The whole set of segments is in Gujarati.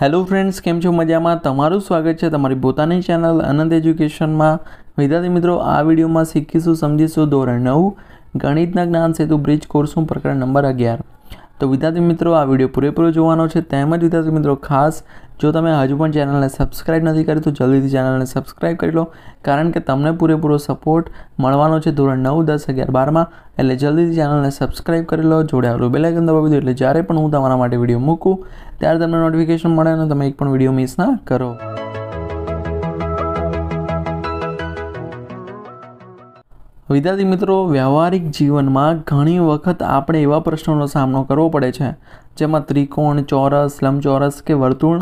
હેલો ફ્રેન્ડ્સ કેમ છો મજામાં તમારું સ્વાગત છે તમારી પોતાની ચેનલ અનંત એજ્યુકેશનમાં વિદ્યાર્થી મિત્રો આ વિડીયોમાં શીખીશું સમજીશું ધોરણ નવ ગણિતના જ્ઞાન સેતુ બ્રિજ કોર્સનું પ્રકરણ નંબર અગિયાર તો વિદ્યાર્થી મિત્રો આ વિડીયો પૂરેપૂરો જોવાનો છે તેમજ વિદ્યાર્થી મિત્રો ખાસ જો તમે હજુ પણ ચેનલને સબસ્ક્રાઇબ નથી કરી તો જલ્દીથી ચેનલને સબસ્ક્રાઈબ કરી લો કારણ કે તમને પૂરેપૂરો સપોર્ટ મળવાનો છે ધોરણ નવ દસ અગિયાર બારમાં એટલે જલ્દીથી ચેનલને સબસ્ક્રાઇબ કરી લો જોડાયેલું બેલાઇકન દબાવી દો એટલે જ્યારે પણ હું તમારા માટે વિડીયો મૂકું ત્યારે તમને નોટિફિકેશન મળે અને તમે એક પણ વિડીયો મિસ ના કરો વિદ્યાર્થી મિત્રો વ્યવહારિક જીવનમાં ઘણી વખત આપણે એવા પ્રશ્નોનો સામનો કરવો પડે છે જેમાં ત્રિકોણ ચોરસ લંબચોરસ કે વર્તુળ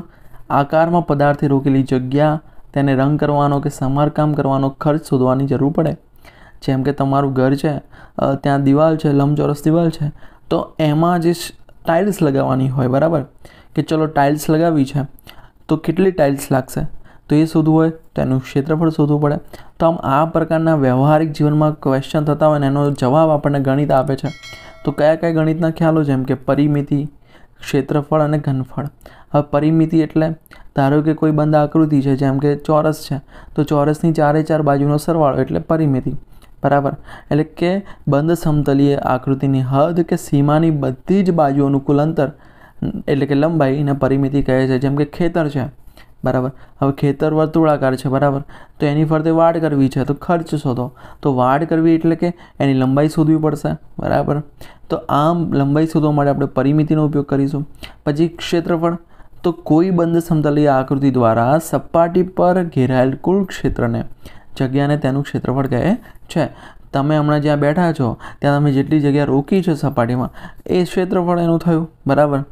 આકારમાં પદાર્થે રોકેલી જગ્યા તેને રંગ કરવાનો કે સમારકામ કરવાનો ખર્ચ શોધવાની જરૂર પડે જેમ કે તમારું ઘર છે ત્યાં દિવાલ છે લંબચોરસ દિવાલ છે તો એમાં જે ટાઇલ્સ લગાવવાની હોય બરાબર કે ચલો ટાઇલ્સ લગાવી છે તો કેટલી ટાઇલ્સ લાગશે તો એ શોધવું હોય તો એનું ક્ષેત્રફળ શોધવું પડે તો આમ આ પ્રકારના વ્યવહારિક જીવનમાં ક્વેશ્ચન થતા હોય ને એનો જવાબ આપણને ગણિત આપે છે તો કયા કયા ગણિતના ખ્યાલો જેમ કે પરિમિતિ ક્ષેત્રફળ અને ઘનફળ હવે પરિમિતિ એટલે ધારો કે કોઈ બંધ આકૃતિ છે જેમ કે ચોરસ છે તો ચોરસની ચારે ચાર બાજુનો સરવાળો એટલે પરિમિતિ બરાબર એટલે કે બંધ સમતલીય આકૃતિની હદ કે સીમાની બધી જ બાજુઓનું કુલ અંતર એટલે કે લંબાઈને પરિમિતિ કહે છે જેમ કે ખેતર છે બરાબર હવે ખેતર વર્તુળાકાર છે બરાબર તો એની ફરતે વાડ કરવી છે તો ખર્ચ શોધો તો વાડ કરવી એટલે કે એની લંબાઈ શોધવી પડશે બરાબર તો આમ લંબાઈ શોધવા માટે આપણે પરિમિતિનો ઉપયોગ કરીશું પછી ક્ષેત્રફળ તો કોઈ બંધ સમતલીય આકૃતિ દ્વારા સપાટી પર ઘેરાયેલ કુલ ક્ષેત્રને જગ્યાને તેનું ક્ષેત્રફળ કહે છે તમે હમણાં જ્યાં બેઠા છો ત્યાં તમે જેટલી જગ્યા રોકી છે સપાટીમાં એ ક્ષેત્રફળ એનું થયું બરાબર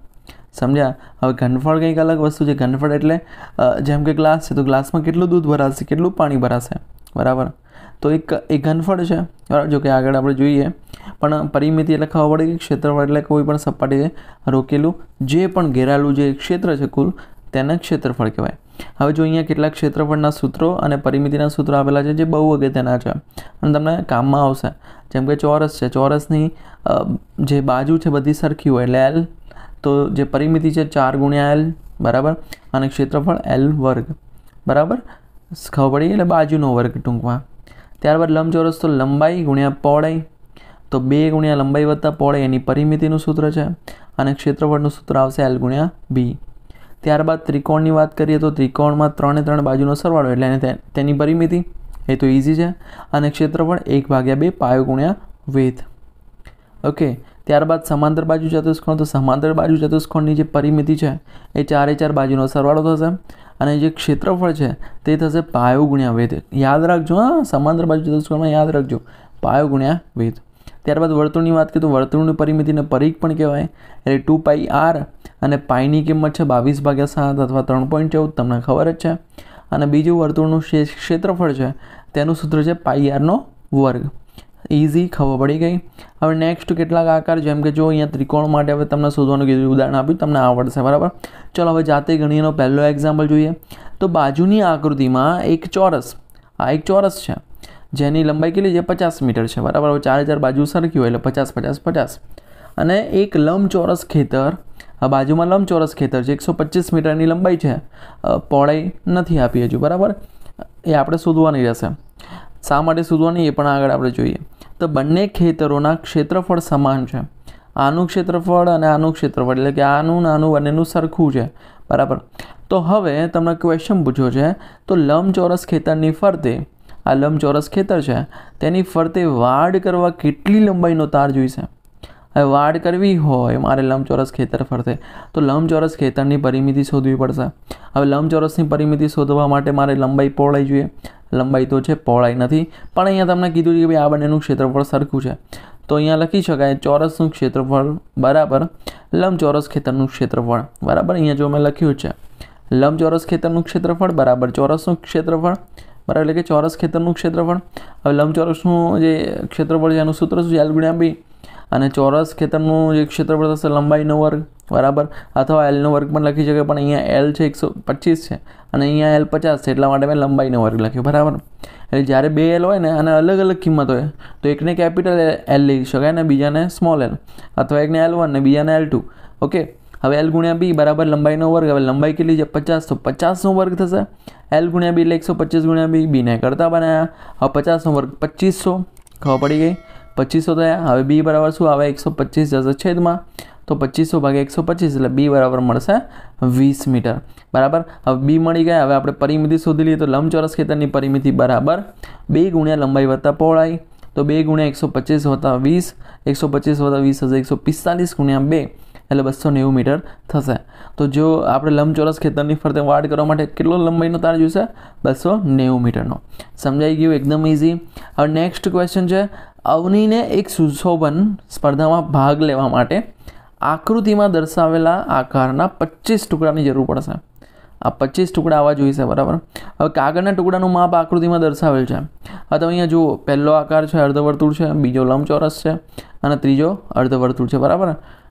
સમજ્યા હવે ઘનફળ કંઈક અલગ વસ્તુ છે ઘનફળ એટલે જેમ કે ગ્લાસ છે તો ગ્લાસમાં કેટલું દૂધ ભરાશે કેટલું પાણી ભરાશે બરાબર તો એક એ ઘનફળ છે બરાબર જો કે આગળ આપણે જોઈએ પણ પરિમિતિ એટલે ખબર પડે કે ક્ષેત્રફળ એટલે કોઈ પણ સપાટીએ રોકેલું જે પણ ઘેરાયેલું જે ક્ષેત્ર છે કુલ તેને ક્ષેત્રફળ કહેવાય હવે જો અહીંયા કેટલાક ક્ષેત્રફળના સૂત્રો અને પરિમિતિના સૂત્રો આપેલા છે જે બહુ અગત્યના છે અને તમને કામમાં આવશે જેમ કે ચોરસ છે ચોરસની જે બાજુ છે બધી સરખી હોય એટલે એલ તો જે પરિમિતિ છે ચાર ગુણ્યા એલ બરાબર અને ક્ષેત્રફળ એલ વર્ગ બરાબર ખબર પડી એટલે બાજુનો વર્ગ ટૂંકમાં ત્યારબાદ લંબચોરસ તો લંબાઈ ગુણ્યા પહોળાઈ તો બે ગુણ્યા લંબાઈ વત્તા પહોળાઈ એની પરિમિતિનું સૂત્ર છે અને ક્ષેત્રફળનું સૂત્ર આવશે એલ ગુણ્યા બી ત્યારબાદ ત્રિકોણની વાત કરીએ તો ત્રિકોણમાં ત્રણે ત્રણ બાજુનો સરવાળો એટલે એને તેની પરિમિતિ એ તો ઇઝી છે અને ક્ષેત્રફળ એક ભાગ્યા બે પાયો ગુણ્યા વેધ ઓકે ત્યારબાદ સમાંતર બાજુ ચતુષ્કોણ તો સમાંતર બાજુ ચતુષ્કોણની જે પરિમિતિ છે એ ચારે ચાર બાજુનો સરવાળો થશે અને જે ક્ષેત્રફળ છે તે થશે પાયો ગુણ્યા વેધ યાદ રાખજો હા સમાંતર બાજુ ચતુષ્કોણમાં યાદ રાખજો પાયો ગુણ્યા વેધ ત્યારબાદ વર્તુળની વાત કરીએ તો વર્તુળની પરિમિતિને પરીખ પણ કહેવાય એટલે ટુ પાઈ આર અને પાઈની કિંમત છે બાવીસ ભાગ્યા સાત અથવા ત્રણ પોઈન્ટ ચૌદ તમને ખબર જ છે અને બીજું વર્તુળનું ક્ષેત્રફળ છે તેનું સૂત્ર છે પાઈ આરનો વર્ગ ઇઝી ખબર પડી ગઈ હવે નેક્સ્ટ કેટલાક આકાર જેમ કે જો અહીંયા ત્રિકોણ માટે હવે તમને શોધવાનું કીધું ઉદાહરણ આપ્યું તમને આવડશે બરાબર ચલો હવે જાતે ગણીએનો પહેલો એક્ઝામ્પલ જોઈએ તો બાજુની આકૃતિમાં એક ચોરસ આ એક ચોરસ છે જેની લંબાઈ કેટલી છે પચાસ મીટર છે બરાબર હવે ચાર હજાર બાજુ સરખી હોય એટલે પચાસ પચાસ પચાસ અને એક લંબચોરસ ખેતર આ બાજુમાં લંબચોરસ ખેતર છે એકસો પચીસ મીટરની લંબાઈ છે પહોળાઈ નથી આપી હજુ બરાબર એ આપણે શોધવાની રહેશે શા માટે શોધવાની એ પણ આગળ આપણે જોઈએ તો બંને ખેતરોના ક્ષેત્રફળ સમાન છે આનું ક્ષેત્રફળ અને આનું ક્ષેત્રફળ એટલે કે આનું નાનું બંનેનું સરખું છે બરાબર તો હવે તમને ક્વેશ્ચન પૂછ્યો છે તો લંબચોરસ ખેતરની ફરતે આ લંબચોરસ ખેતર છે તેની ફરતે વાડ કરવા કેટલી લંબાઈનો તાર જોઈશે હવે વાડ કરવી હોય મારે લંબચોરસ ખેતર ફરતે તો લંબચોરસ ખેતરની પરિમિતિ શોધવી પડશે હવે લંબચોરસની પરિમિતિ શોધવા માટે મારે લંબાઈ પહોળાઈ જોઈએ લંબાઈ તો છે પહોળાઈ નથી પણ અહીંયા તમને કીધું છે કે ભાઈ આ બંનેનું ક્ષેત્રફળ સરખું છે તો અહીંયા લખી શકાય ચોરસનું ક્ષેત્રફળ બરાબર લંબચોરસ ખેતરનું ક્ષેત્રફળ બરાબર અહીંયા જો મેં લખ્યું છે લંબચોરસ ખેતરનું ક્ષેત્રફળ બરાબર ચોરસનું ક્ષેત્રફળ બરાબર એટલે કે ચોરસ ખેતરનું ક્ષેત્રફળ હવે લંબચોરસનું જે ક્ષેત્રફળ છે એનું સૂત્ર શું છે એલ બી અને ચોરસ ખેતરનું જે ક્ષેત્રફળ થશે લંબાઈનો વર્ગ બરાબર અથવા એલનો વર્ગ પણ લખી શકે પણ અહીંયા એલ છે એકસો પચીસ છે અને અહીંયા એલ પચાસ છે એટલા માટે મેં લંબાઈનો વર્ગ લખ્યો બરાબર એટલે જ્યારે બે એલ હોય ને અને અલગ અલગ કિંમત હોય તો એકને કેપિટલ એલ લઈ શકાય ને બીજાને સ્મોલ એલ અથવા એકને એલ વન ને બીજાને એલ ટુ ઓકે હવે એલ ગુણ્યા બી બરાબર લંબાઈનો વર્ગ હવે લંબાઈ કેટલી છે પચાસ તો પચાસનો વર્ગ થશે એલ ગુણ્યા બી એટલે એકસો પચીસ ગુણ્યા બી બીને કરતા બનાવ્યા હવે પચાસનો વર્ગ પચીસસો ખબર પડી ગઈ પચીસો થયા હવે બી બરાબર શું આવે એકસો પચીસ જશે છેદમાં તો પચીસો ભાગે એકસો પચીસ એટલે બી બરાબર મળશે વીસ મીટર બરાબર હવે બી મળી ગયા હવે આપણે પરિમિતિ શોધી લઈએ તો લંબચોરસ ખેતરની પરિમિતિ બરાબર બે ગુણ્યા લંબાઈ વત્તા પહોળાઈ તો બે ગુણ્યા એકસો પચીસ વત્તા વીસ એકસો પચીસ વત્તા વીસ હશે એકસો પિસ્તાલીસ ગુણ્યા બે એટલે બસો નેવું મીટર થશે તો જો આપણે લંબચોરસ ખેતરની ફરતે વાડ કરવા માટે કેટલો લંબાઈનો તાર જોઈશે બસો નેવું મીટરનો સમજાઈ ગયું એકદમ ઇઝી હવે નેક્સ્ટ ક્વેશ્ચન છે અવનીને એક સુશોભન સ્પર્ધામાં ભાગ લેવા માટે આકૃતિમાં દર્શાવેલા આકારના પચીસ ટુકડાની જરૂર પડશે આ પચીસ ટુકડા આવા જોઈશે બરાબર હવે કાગળના ટુકડાનું માપ આકૃતિમાં દર્શાવેલ છે હવે તમે અહીંયા જુઓ પહેલો આકાર છે અર્ધવર્તુળ છે બીજો લંબચોરસ છે અને ત્રીજો અર્ધવર્તુળ છે બરાબર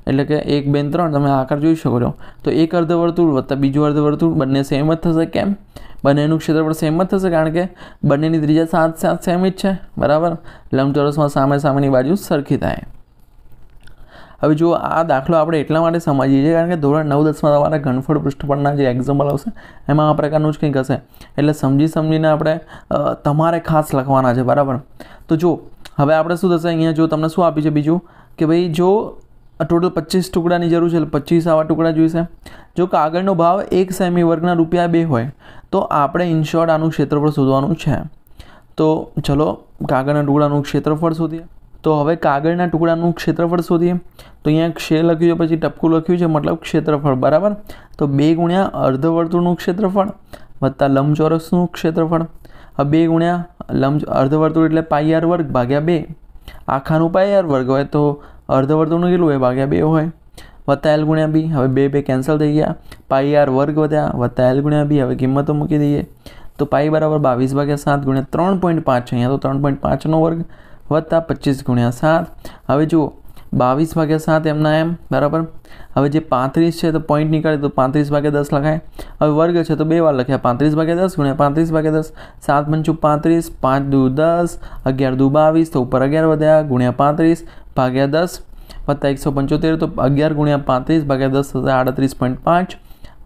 એટલે કે એક બેન ત્રણ તમે આકાર જોઈ શકો છો તો એક અર્ધવર્તુળ વત્તા બીજું અર્ધવર્તુળ બંને સેમ જ થશે કેમ બંનેનું ક્ષેત્રફળ સેમ જ થશે કારણ કે બંનેની ત્રીજા સાત સાત સેમ જ છે બરાબર લંબચોરસમાં સામે સામેની બાજુ સરખી થાય હવે જો આ દાખલો આપણે એટલા માટે સમજીએ છીએ કારણ કે ધોરણ નવ દસમાં તમારા ઘનફળ પૃષ્ઠ જે એક્ઝામ્પલ આવશે એમાં આ પ્રકારનું જ કંઈક હશે એટલે સમજી સમજીને આપણે તમારે ખાસ લખવાના છે બરાબર તો જો હવે આપણે શું થશે અહીંયા જો તમને શું આપ્યું છે બીજું કે ભાઈ જો આ ટોટલ પચીસ ટુકડાની જરૂર છે એટલે પચીસ આવા ટુકડા જોઈશે જો કાગળનો ભાવ એક સેમી વર્ગના રૂપિયા બે હોય તો આપણે ઇન્શોર્ટ આનું ક્ષેત્રફળ શોધવાનું છે તો ચલો કાગળના ટુકડાનું ક્ષેત્રફળ શોધીએ તો હવે કાગળના ટુકડાનું ક્ષેત્રફળ શોધીએ તો અહીંયા ક્ષે લખ્યું છે પછી ટપકું લખ્યું છે મતલબ ક્ષેત્રફળ બરાબર તો બે ગુણ્યા અર્ધવર્તુળનું ક્ષેત્રફળ વત્તા લંબચોરસનું ક્ષેત્રફળ હવે બે ગુણ્યા લંબ અર્ધવર્તુળ એટલે પાઈ વર્ગ ભાગ્યા બે આખાનું પાઈ વર્ગ હોય તો अर्धवर्तुण के लिए भाग्या बे होता एल गुण्या बी हम बे कैंसल थी गया पाई आर वर्ग व्या एल गुण्या बी हम किंमत मूकी दी है तो पाई बराबर बीस भाग्या सात गुण्या त्र पॉइंट पाँच अँ तो त्रम पॉइंट पाँच ना वर्ग वत्ता पच्चीस गुण्या सात हम जुओ बीस भाग्या सात एम एम बराबर हम जो पत्रीस है तो पॉइंट निकाले तो पत्र भागे दस लखाए हमें वर्ग है तो बार लख्या पत्र भाग्या दस गुण्या पत्र भाग्या दस सात पंचू पत्र पाँच दू दस अगियार दू बीस तो ऊपर अगियार गुण्या पत्र ભાગ્યા દસ વત્તા એકસો પંચોતેર તો અગિયાર ગુણ્યા પાંત્રીસ ભાગ્યા દસ થશે આડત્રીસ પોઈન્ટ પાંચ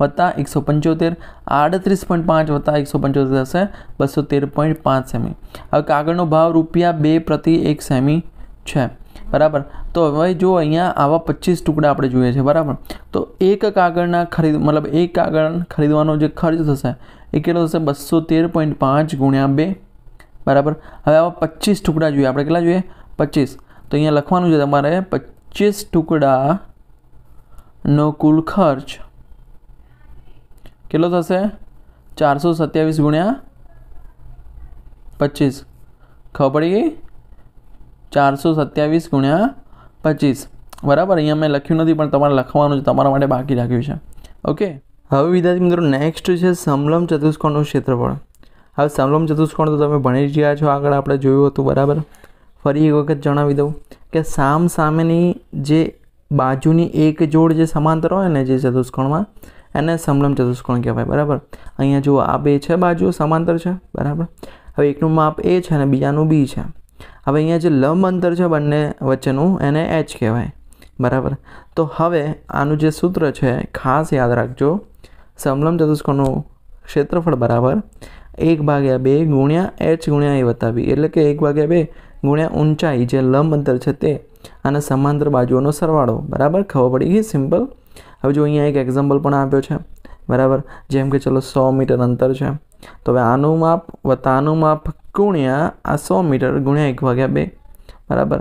વત્તા એકસો પંચોતેર આડત્રીસ પોઈન્ટ પાંચ વત્તા એકસો પંચોતેર થશે બસો તેર પોઈન્ટ પાંચ સેમી હવે કાગળનો ભાવ રૂપિયા બે પ્રતિ એક સેમી છે બરાબર તો હવે જો અહીંયા આવા પચીસ ટુકડા આપણે જોઈએ છે બરાબર તો એક કાગળના ખરીદ મતલબ એક કાગળ ખરીદવાનો જે ખર્ચ થશે એ કેટલો થશે બસો તેર પોઈન્ટ પાંચ ગુણ્યા બે બરાબર હવે આવા પચીસ ટુકડા જોઈએ આપણે કેટલા જોઈએ પચીસ તો અહીંયા લખવાનું છે તમારે પચીસ ટુકડાનો કુલ ખર્ચ કેટલો થશે ચારસો સત્યાવીસ ગુણ્યા પચીસ ખબર પડી ગઈ ચારસો સત્યાવીસ ગુણ્યા પચીસ બરાબર અહીંયા મેં લખ્યું નથી પણ તમારે લખવાનું છે તમારા માટે બાકી રાખ્યું છે ઓકે હવે વિદ્યાર્થી મિત્રો નેક્સ્ટ છે સમલમ ચતુષ્કોણનું ક્ષેત્રફળ હવે સમલમ ચતુષ્કોણ તો તમે ભણી ગયા છો આગળ આપણે જોયું હતું બરાબર ફરી એક વખત જણાવી દઉં કે સામ સામેની જે બાજુની એક જોડ જે સમાંતર હોય ને જે ચતુષ્કોણમાં એને સમલમ ચતુષ્કોણ કહેવાય બરાબર અહીંયા જુઓ આ બે છે બાજુ સમાંતર છે બરાબર હવે એકનું માપ એ છે અને બીજાનું બી છે હવે અહીંયા જે લંબ અંતર છે બંને વચ્ચેનું એને એચ કહેવાય બરાબર તો હવે આનું જે સૂત્ર છે ખાસ યાદ રાખજો સમલમ ચતુષ્કોણનું ક્ષેત્રફળ બરાબર એક ભાગ્યા બે ગુણ્યા એચ ગુણ્યા એ વત્તા બી એટલે કે એક ભાગ્યા બે ગુણ્યા ઊંચાઈ જે લંબ અંતર છે તે આના સમાંતર બાજુઓનો સરવાળો બરાબર ખબર પડી ગઈ સિમ્પલ હવે જો અહીંયા એક એક્ઝામ્પલ પણ આપ્યો છે બરાબર જેમ કે ચલો સો મીટર અંતર છે તો હવે આનું માપ વત્તાનું માપ ગુણ્યા આ સો મીટર ગુણ્યા એક વાગ્યા બે બરાબર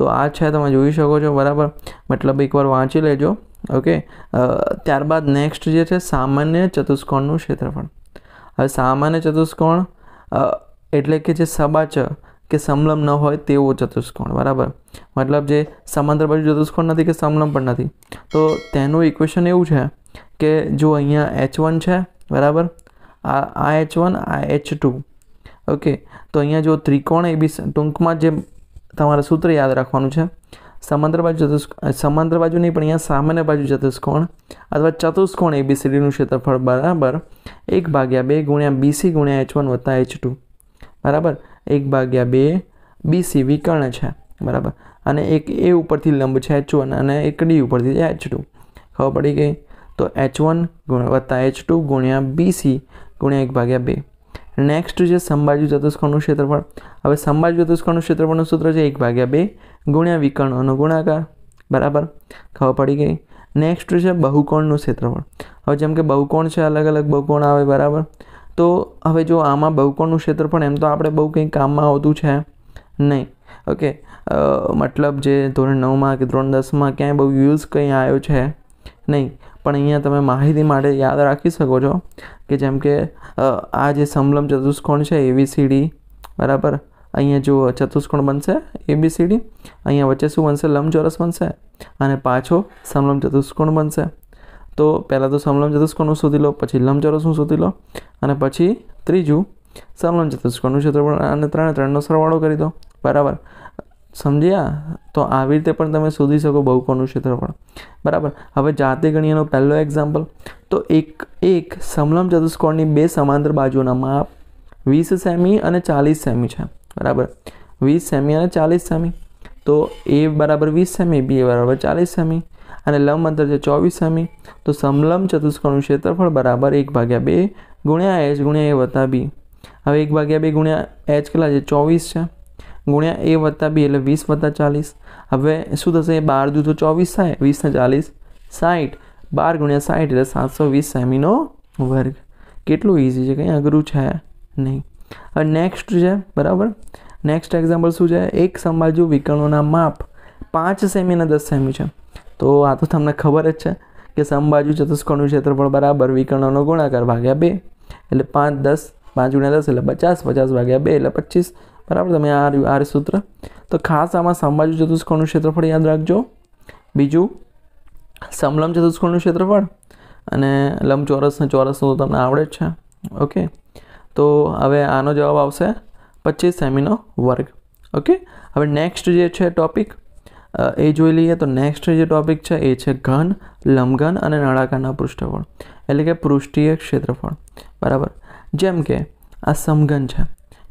તો આ છે તમે જોઈ શકો છો બરાબર મતલબ એકવાર વાંચી લેજો ઓકે ત્યારબાદ નેક્સ્ટ જે છે સામાન્ય ચતુષ્કોણનું ક્ષેત્રફળ હવે સામાન્ય ચતુષ્કોણ એટલે કે જે સબાચ કે સમલમ ન હોય તેવો ચતુષ્કોણ બરાબર મતલબ જે સમાંતર બાજુ ચતુષ્કોણ નથી કે સમલમ પણ નથી તો તેનું ઇક્વેશન એવું છે કે જો અહીંયા એચ વન છે બરાબર આ આ એચ વન આ એચ ટુ ઓકે તો અહીંયા જો ત્રિકોણ એ બી ટૂંકમાં જે તમારે સૂત્ર યાદ રાખવાનું છે સમાંતર બાજુ ચતુષ્કોણ સમાંતર બાજુ નહીં પણ અહીંયા સામાન્ય બાજુ ચતુષ્કોણ અથવા ચતુષ્કોણ એબીસીડીનું ક્ષેત્રફળ બરાબર એક ભાગ્યા બે ગુણ્યા બીસી ગુણ્યા એચ વન વત્તા એચ ટુ બરાબર એક ભાગ્યા બે બીસી વિકર્ણ છે બરાબર અને એક એ ઉપરથી લંબ છે એચ વન અને એક ડી ઉપરથી એચ ટુ ખબર પડી ગઈ તો એચ વન વત્તા એચ ટુ ગુણ્યા બીસી ગુણ્યા એક ભાગ્યા બે નેક્સ્ટ છે સંબાજુ ચતુષ્કોણનું ક્ષેત્રફળ હવે સંબાજુ ચતુષ્કોણનું ક્ષેત્રફળનું સૂત્ર છે એક ભાગ્યા બે ગુણ્યા વિકર્ણનો ગુણાકાર બરાબર ખબર પડી ગઈ નેક્સ્ટ છે બહુકોણનું ક્ષેત્રફળ હવે જેમ કે બહુકોણ છે અલગ અલગ બહુકોણ આવે બરાબર તો હવે જો આમાં બહુકોણનું ક્ષેત્રફળ એમ તો આપણે બહુ કંઈ કામમાં આવતું છે નહીં ઓકે મતલબ જે ધોરણ નવમાં કે ધોરણ દસમાં ક્યાંય બહુ યુઝ કંઈ આવ્યો છે નહીં પણ અહીંયા તમે માહિતી માટે યાદ રાખી શકો છો કે જેમ કે આ જે સમલમ ચતુષ્કોણ છે એબીસીડી બરાબર અહીંયા જો ચતુષ્કોણ બનશે એબીસીડી અહીંયા વચ્ચે શું બનશે લંબચોરસ બનશે અને પાછો સમલમ ચતુષ્કોણ બનશે તો પહેલાં તો સમલમ ચતુષ્કોણનું શોધી લો પછી લંબચોરસનું શોધી લો અને પછી ત્રીજું સમલમ ચતુષ્કોણનું ક્ષેત્રફળ અને ત્રણે ત્રણનો સરવાળો કરી દો બરાબર સમજ્યા તો આવી રીતે પણ તમે શોધી શકો બહુકોણનું ક્ષેત્રફળ બરાબર હવે જાતે ગણીએનો પહેલો એક્ઝામ્પલ તો એક એક સમલમ ચતુષ્કોણની બે સમાંતર બાજુઓના માપ વીસ સેમી અને ચાલીસ સેમી છે બરાબર વીસ સેમી અને ચાલીસ સેમી તો એ બરાબર વીસ સેમી બી એ બરાબર ચાલીસ સેમી અને લંબ અંતર છે ચોવીસ સેમી તો સમલંબ ચતુષ્કોણનું ક્ષેત્રફળ બરાબર એક ભાગ્યા બે ગુણ્યા એચ ગુણ્યા એ વત્તા બી હવે એક ભાગ્યા બે ગુણ્યા એચ કેટલા છે ચોવીસ છે ગુણ્યા એ વત્તા બી એટલે વીસ વત્તા ચાલીસ હવે શું થશે એ બાર દૂધો ચોવીસ થાય વીસને ચાલીસ સાઠ બાર ગુણ્યા સાઠ એટલે સાતસો વીસ સેમીનો વર્ગ કેટલું ઇઝી છે કંઈ અઘરું છે નહીં હવે નેક્સ્ટ છે બરાબર નેક્સ્ટ એક્ઝામ્પલ શું છે એક સંબાજુ વિકર્ણોના માપ પાંચ સેમી અને દસ સેમી છે તો આ તો તમને ખબર જ છે કે સમબાજુ ચતુષ્કોણનું ક્ષેત્રફળ બરાબર વિકર્ણનો ગુણાકાર ભાગ્યા બે એટલે પાંચ દસ પાંચ ગુણ્યા દસ એટલે પચાસ પચાસ ભાગ્યા બે એટલે પચીસ બરાબર તમે આ આ સૂત્ર તો ખાસ આમાં સમબાજુ ચતુષ્કોણનું ક્ષેત્રફળ યાદ રાખજો બીજું સમલમ ચતુષ્કોણનું ક્ષેત્રફળ અને લંબચોરસ ને ચોરસનું તો તમને આવડે જ છે ઓકે તો હવે આનો જવાબ આવશે પચીસ સેમીનો વર્ગ ઓકે હવે નેક્સ્ટ જે છે ટોપિક એ જોઈ લઈએ તો નેક્સ્ટ જે ટૉપિક છે એ છે ઘન લંબઘન અને નળાકારના પૃષ્ઠફળ એટલે કે પૃષ્ઠીય ક્ષેત્રફળ બરાબર જેમ કે આ સમઘન છે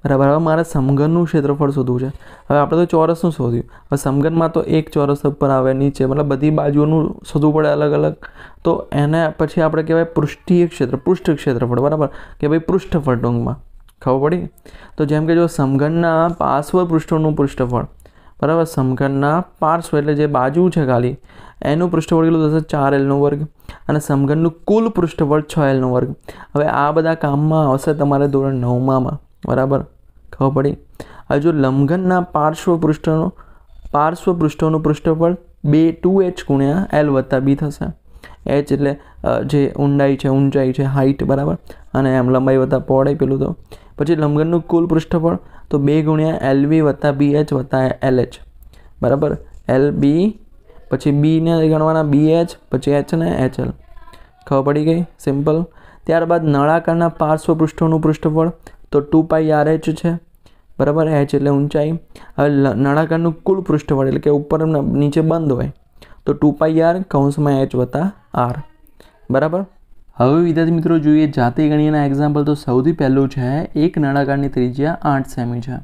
બરાબર હવે મારે સમઘનનું ક્ષેત્રફળ શોધવું છે હવે આપણે તો ચોરસનું શોધ્યું હવે સમઘનમાં તો એક ચોરસ ઉપર આવે નીચે મતલબ બધી બાજુઓનું શોધવું પડે અલગ અલગ તો એને પછી આપણે કહેવાય પૃષ્ઠીય ક્ષેત્ર પૃષ્ઠ ક્ષેત્રફળ બરાબર કે ભાઈ પૃષ્ઠફળ ટૂંકમાં ખબર પડી તો જેમ કે જો સમઘનના પાર્શ્વ પૃષ્ઠોનું પૃષ્ઠફળ બરાબર સમઘનના પાર્શ્વ એટલે જે બાજુ છે ખાલી એનું પૃષ્ઠફળ કેટલું થશે ચાર એલનો વર્ગ અને સમઘનનું કુલ પૃષ્ઠફળ છ એલનો વર્ગ હવે આ બધા કામમાં આવશે તમારે ધોરણ નવમામાં બરાબર ખબર પડી હવે જો લંઘનના પાર્શ્વ પૃષ્ઠનો પાર્શ્વ પૃષ્ઠોનું પૃષ્ઠફળ બે ટુ એચ ગુણ્યા એલ વત્તા બી થશે એચ એટલે જે ઊંડાઈ છે ઊંચાઈ છે હાઇટ બરાબર અને એમ લંબાઈ વત્તા પહોળાઈ પેલું તો પછી લંબગનનું કુલ પૃષ્ઠફળ તો બે ગુણ્યા એલ બી વત્તા બી એચ વત્તા એલ એચ બરાબર એલ બી પછી બીને ગણવાના બી એચ પછી એચ ને એચ એલ ખબર પડી ગઈ સિમ્પલ ત્યારબાદ નળાકારના પાર્શ્વ પૃષ્ઠોનું પૃષ્ઠફળ તો ટુ પાઈ આર એચ છે બરાબર એચ એટલે ઊંચાઈ હવે નળાકારનું કુલ પૃષ્ઠફળ એટલે કે ઉપર નીચે બંધ હોય તો ટુ પાઈ આર કૌંસમાં એચ વત્તા આર બરાબર હવે વિદ્યાર્થી મિત્રો જોઈએ જાતિ ગણીના એક્ઝામ્પલ તો સૌથી પહેલું છે એક નળાકારની ત્રિજ્યા આઠ સેમી છે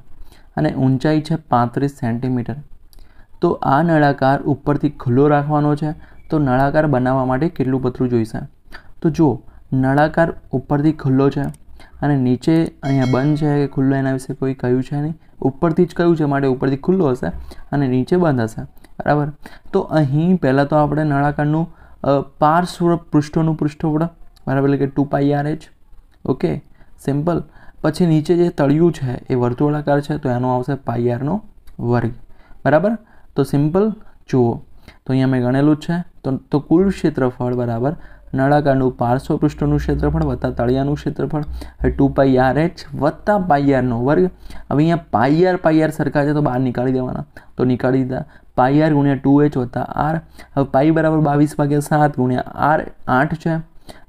અને ઊંચાઈ છે પાંત્રીસ સેન્ટીમીટર તો આ નળાકાર ઉપરથી ખુલ્લો રાખવાનો છે તો નળાકાર બનાવવા માટે કેટલું પતરું જોઈશે તો જુઓ નળાકાર ઉપરથી ખુલ્લો છે અને નીચે અહીંયા બંધ છે કે ખુલ્લો એના વિશે કોઈ કહ્યું છે નહીં ઉપરથી જ કહ્યું છે માટે ઉપરથી ખુલ્લો હશે અને નીચે બંધ હશે બરાબર તો અહીં પહેલાં તો આપણે નળાકારનું પાર્શ્વ પૃષ્ઠોનું પૃષ્ઠવળ બરાબર એટલે કે two pi R H okay simple પછી નીચે જે તળિયું છે એ વર્તુળાકાર છે તો એનો આવશે પાઈ આરનો વર્ગ બરાબર તો સિમ્પલ જુઓ તો અહીંયા મેં ગણેલું જ છે તો તો કુલ ક્ષેત્રફળ બરાબર નળાકારનું પારસો પૃષ્ઠનું ક્ષેત્રફળ વત્તા તળિયાનું ક્ષેત્રફળ ટુ પાઈ આર એચ વત્તા પાઈઆરનો વર્ગ હવે અહીંયા પાઈઆર પાઈઆર સરખા છે તો બહાર નીકાળી દેવાના તો નીકાળી દીધા આર ગુણ્યા ટુ એચ વત્તા આર હવે પાઈ બરાબર બાવીસ ભાગ્યા સાત ગુણ્યા આર આઠ છે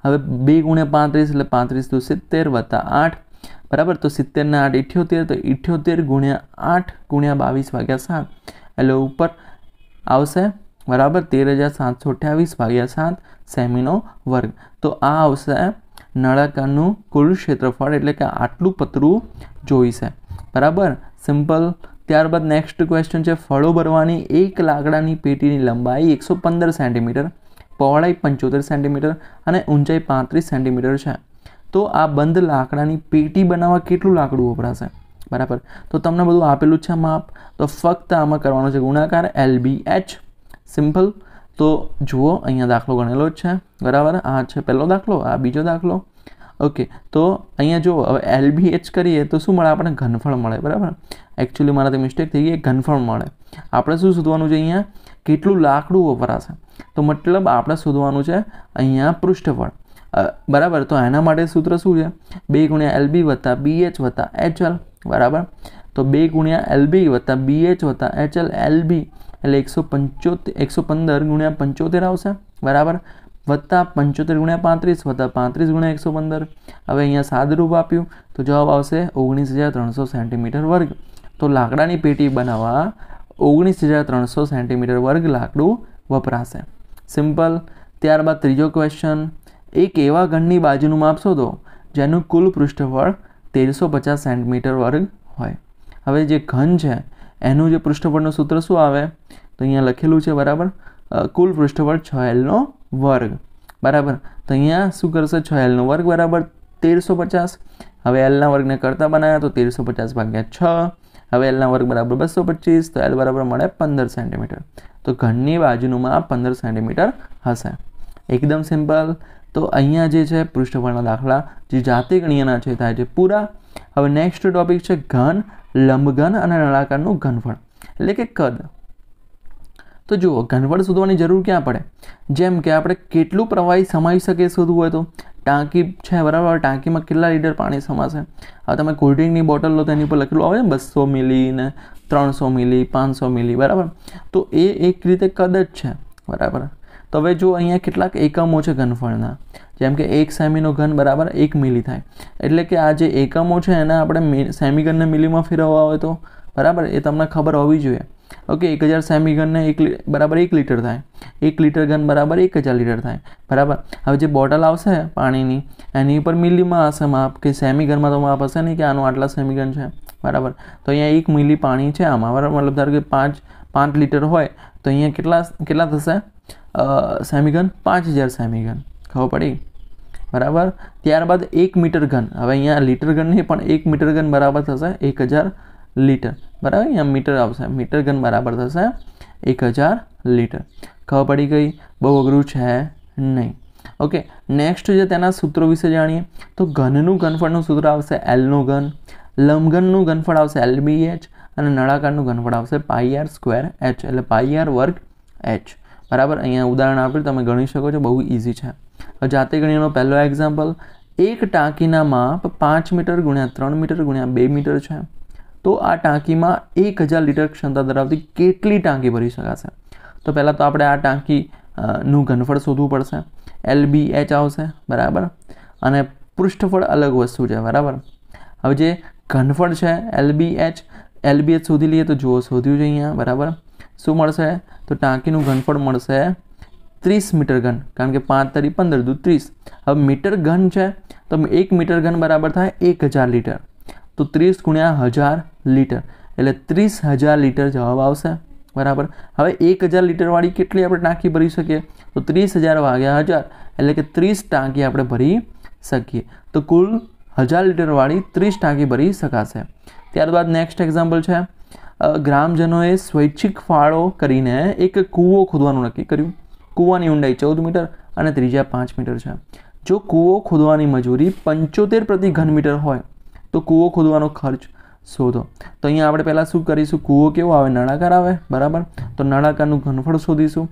હવે બે ગુણ્યા પાંત્રીસ એટલે પાંત્રીસ તો સિત્તેર વત્તા આઠ બરાબર તો સિત્તેરના આઠ ઇઠ્યોતેર તો ઇઠ્યોતેર ગુણ્યા આઠ ગુણ્યા બાવીસ ભાગ્યા સાત એટલે ઉપર આવશે બરાબર તેર હજાર સાતસો અઠ્યાવીસ ભાગ્યા સાત સેમીનો વર્ગ તો આ આવશે નળાકારનું કુલ ક્ષેત્રફળ એટલે કે આટલું પતરું જોઈશે બરાબર સિમ્પલ ત્યારબાદ નેક્સ્ટ ક્વેશ્ચન છે ફળો ભરવાની એક લાકડાની પેટીની લંબાઈ એકસો પંદર સેન્ટીમીટર પહોળાઈ પંચોતેર સેન્ટીમીટર અને ઊંચાઈ પાંત્રીસ સેન્ટીમીટર છે તો આ બંધ લાકડાની પેટી બનાવવા કેટલું લાકડું વપરાશે બરાબર તો તમને બધું આપેલું છે માપ તો ફક્ત આમાં કરવાનો છે ગુણાકાર એલ બી એચ સિમ્પલ તો જુઓ અહીંયા દાખલો ગણેલો જ છે બરાબર આ છે પહેલો દાખલો આ બીજો દાખલો ઓકે તો અહીંયા જો હવે એલ બી એચ કરીએ તો શું મળે આપણને ઘનફળ મળે બરાબર એકચ્યુઅલી મારાથી મિસ્ટેક થઈ ગઈ ઘનફળ મળે આપણે શું શોધવાનું છે અહીંયા કેટલું લાકડું વપરાશે તો મતલબ આપણે શોધવાનું છે અહીંયા પૃષ્ઠફળ બરાબર તો એના માટે સૂત્ર શું છે બે ગુણ્યા એલબી વત્તા બી એચ વત્તા એચ એલ બરાબર તો બે ગુણ્યા એલબી વત્તા બી એચ વત્તા એલ બી એટલે એકસો પંચોતેર એકસો પંદર ગુણ્યા પંચોતેર આવશે બરાબર વત્તા પંચોતેર ગુણ્યા પાંત્રીસ વત્તા પાંત્રીસ ગુણ્યા એકસો પંદર હવે અહીંયા સાદરૂપ આપ્યું તો જવાબ આવશે ઓગણીસ હજાર ત્રણસો સેન્ટીમીટર વર્ગ તો લાકડાની પેટી બનાવવા ઓગણીસ હજાર ત્રણસો સેન્ટીમીટર વર્ગ લાકડું વપરાશે સિમ્પલ ત્યારબાદ ત્રીજો ક્વેશ્ચન એક એવા ઘનની બાજુનું માપ શોધો જેનું કુલ પૃષ્ઠફળ તેરસો પચાસ સેન્ટીમીટર વર્ગ હોય હવે જે ઘન છે એનું જે પૃષ્ઠફળનું સૂત્ર શું આવે તો અહીંયા લખેલું છે બરાબર કુલ પૃષ્ઠફળ છ એલનો વર્ગ બરાબર તો અહીંયા શું કરશે છ એલનો વર્ગ બરાબર તેરસો પચાસ હવે એલના વર્ગને કરતા બનાવ્યા તો તેરસો પચાસ ભાગ્યા છ હવે એલના વર્ગ બરાબર બસો પચીસ તો એલ બરાબર મળે પંદર સેન્ટીમીટર તો ઘરની બાજુનુંમાં પંદર સેન્ટીમીટર હશે એકદમ સિમ્પલ તો અહીંયા જે છે પૃષ્ઠ દાખલા જે જાતે ગણ્યાના છે થાય છે પૂરા હવે નેક્સ્ટ ટોપિક છે ઘન લંબઘન અને નળાકારનું ઘનફળ એટલે કે કદ તો જુઓ ઘનફળ શોધવાની જરૂર ક્યાં પડે જેમ કે આપણે કેટલું પ્રવાહી સમાઈ શકે શોધવું હોય તો ટાંકી છે બરાબર ટાંકીમાં કેટલા લીટર પાણી સમાશે હવે તમે ડ્રિંકની બોટલ લો તેની પર લખેલું આવે ને બસો મિલી ને ત્રણસો મિલી પાંચસો મિલી બરાબર તો એ એક રીતે કદ જ છે બરાબર તો હવે જો અહીંયા કેટલાક એકમો છે ઘનફળના જેમ કે એક સેમીનો ઘન બરાબર એક મિલી થાય એટલે કે આ જે એકમો છે એને આપણે સેમી ઘનને મિલીમાં ફેરવવા હોય તો બરાબર એ તમને ખબર હોવી જોઈએ ઓકે એક હજાર સેમી ગનને એક બરાબર એક લીટર થાય એક લીટર ગન બરાબર એક હજાર લીટર થાય બરાબર હવે જે બોટલ આવશે પાણીની એની ઉપર મિલીમાં હશે માપ કે સેમી ઘનમાં તો માપ હશે નહીં કે આનું આટલા સેમી ગન છે બરાબર તો અહીંયા એક મિલી પાણી છે આમાં બરાબર મતલબ ધારો કે પાંચ પાંચ લીટર હોય તો અહીંયા કેટલા કેટલા થશે સેમી ગન પાંચ હજાર સેમી ગન ખબર પડી બરાબર ત્યારબાદ એક મીટર ગન હવે અહીંયા લીટર ગન નહીં પણ એક મીટર ગન બરાબર થશે એક હજાર લીટર બરાબર અહીંયા મીટર આવશે મીટર ઘન બરાબર થશે એક હજાર લીટર ખબર પડી ગઈ બહુ અઘરું છે નહીં ઓકે નેક્સ્ટ જે તેના સૂત્રો વિશે જાણીએ તો ઘનનું ઘનફળનું સૂત્ર આવશે એલનું ઘન લંબઘનનું ઘનફળ આવશે એલ એચ અને નળાકારનું ઘનફળ આવશે પાઈ આર સ્ક્વેર એચ એટલે પાઈ આર વર્ગ એચ બરાબર અહીંયા ઉદાહરણ આપ્યું તમે ગણી શકો છો બહુ ઇઝી છે જાતે ગણીનો પહેલો એક્ઝામ્પલ એક ટાંકીના માપ પાંચ મીટર ગુણ્યા ત્રણ મીટર ગુણ્યા બે મીટર છે તો આ ટાંકીમાં એક હજાર લીટર ક્ષમતા ધરાવતી કેટલી ટાંકી ભરી શકાશે તો પહેલાં તો આપણે આ ટાંકીનું ઘનફળ શોધવું પડશે એલ બી એચ આવશે બરાબર અને પૃષ્ઠફળ અલગ વસ્તુ છે બરાબર હવે જે ઘનફળ છે L B H L B H શોધી લઈએ તો જુઓ શોધ્યું છે અહીંયા બરાબર શું મળશે તો ટાંકીનું ઘનફળ મળશે ત્રીસ મીટર ઘન કારણ કે પાંચ તરી પંદર દૂધ ત્રીસ હવે મીટર ઘન છે તો એક મીટર ઘન બરાબર થાય એક હજાર લીટર તો ત્રીસ ગુણ્યા હજાર લીટર એટલે ત્રીસ હજાર લીટર જવાબ આવશે બરાબર હવે એક હજાર લીટરવાળી કેટલી આપણે ટાંકી ભરી શકીએ તો ત્રીસ હજાર વાગ્યા હજાર એટલે કે ત્રીસ ટાંકી આપણે ભરી શકીએ તો કુલ હજાર લીટરવાળી ત્રીસ ટાંકી ભરી શકાશે ત્યારબાદ નેક્સ્ટ એક્ઝામ્પલ છે ગ્રામજનોએ સ્વૈચ્છિક ફાળો કરીને એક કૂવો ખોદવાનું નક્કી કર્યું કૂવાની ઊંડાઈ ચૌદ મીટર અને ત્રીજા પાંચ મીટર છે જો કૂવો ખોદવાની મજૂરી પંચોતેર પ્રતિ ઘન મીટર હોય તો કૂવો ખોદવાનો ખર્ચ શોધો તો અહીંયા આપણે પહેલાં શું કરીશું કૂવો કેવો આવે નળાકાર આવે બરાબર તો નળાકારનું ઘનફળ શોધીશું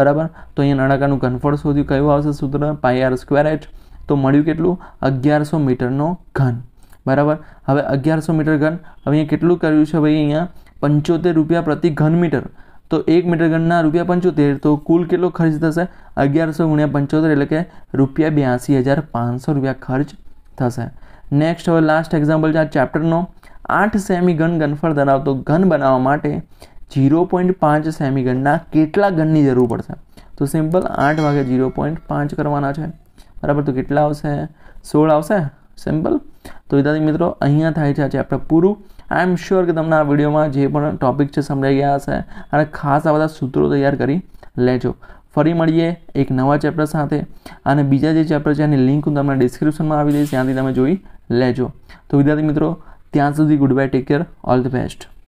બરાબર તો અહીંયા નળાકારનું ઘનફળ શોધ્યું કયું આવશે સૂત્ર પાય આર સ્ક્વેર એચ તો મળ્યું કેટલું અગિયારસો મીટરનો ઘન બરાબર હવે અગિયારસો મીટર ઘન હવે અહીંયા કેટલું કર્યું છે ભાઈ અહીંયા પંચોતેર રૂપિયા પ્રતિ ઘન મીટર તો એક મીટર ઘનના રૂપિયા પંચોતેર તો કુલ કેટલો ખર્ચ થશે અગિયારસો ગુણ્યા પંચોતેર એટલે કે રૂપિયા બ્યાસી હજાર પાંચસો રૂપિયા ખર્ચ થશે નેક્સ્ટ હવે લાસ્ટ એક્ઝામ્પલ છે આ ચેપ્ટરનો આઠ સેમી ગન ગનફળ ધરાવતો ઘન બનાવવા માટે ઝીરો પોઈન્ટ પાંચ સેમી ગનના કેટલા ગનની જરૂર પડશે તો સિમ્પલ આઠ વાગે જીરો પોઈન્ટ પાંચ કરવાના છે બરાબર તો કેટલા આવશે સોળ આવશે સિમ્પલ તો વિદ્યાર્થી મિત્રો અહીંયા થાય છે આ ચેપ્ટર પૂરું આઈ એમ શ્યોર કે તમને આ વિડીયોમાં જે પણ ટોપિક છે સમજાઈ ગયા હશે અને ખાસ આ બધા સૂત્રો તૈયાર કરી લેજો ફરી મળીએ એક નવા ચેપ્ટર સાથે અને બીજા જે ચેપ્ટર છે એની લિંક હું તમને ડિસ્ક્રિપ્શનમાં આવી દઈશ ત્યાંથી તમે જોઈ લેજો તો વિદ્યાર્થી મિત્રો ત્યાં સુધી good bye take care all the best